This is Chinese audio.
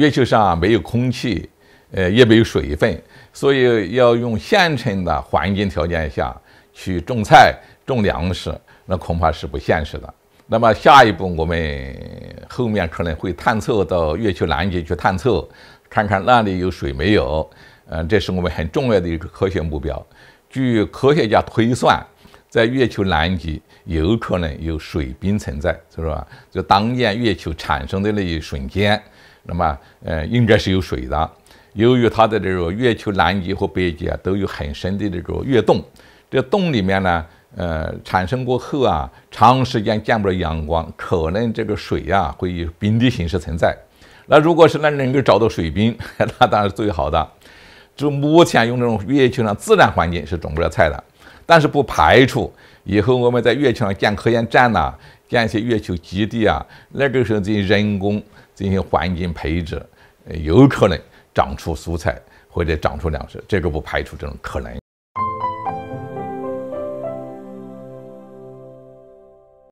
月球上没有空气，呃，也没有水分，所以要用现成的环境条件下去种菜、种粮食，那恐怕是不现实的。那么下一步，我们后面可能会探测到月球南极去探测，看看那里有水没有。嗯，这是我们很重要的一个科学目标。据科学家推算。在月球南极有可能有水冰存在，是吧？就当年月球产生的那一瞬间，那么呃，应该是有水的。由于它的这个月球南极和北极啊都有很深的这个月洞，这洞里面呢，呃，产生过后啊，长时间见不着阳光，可能这个水啊会以冰的形式存在。那如果是那能够找到水冰，那当然是最好的。就目前用这种月球上自然环境是种不了菜的。但是不排除以后我们在月球上建科研站呐，建一些月球基地啊，那个时候进行人工进行环境培植，有可能长出蔬菜或者长出粮食，这个不排除这种可能。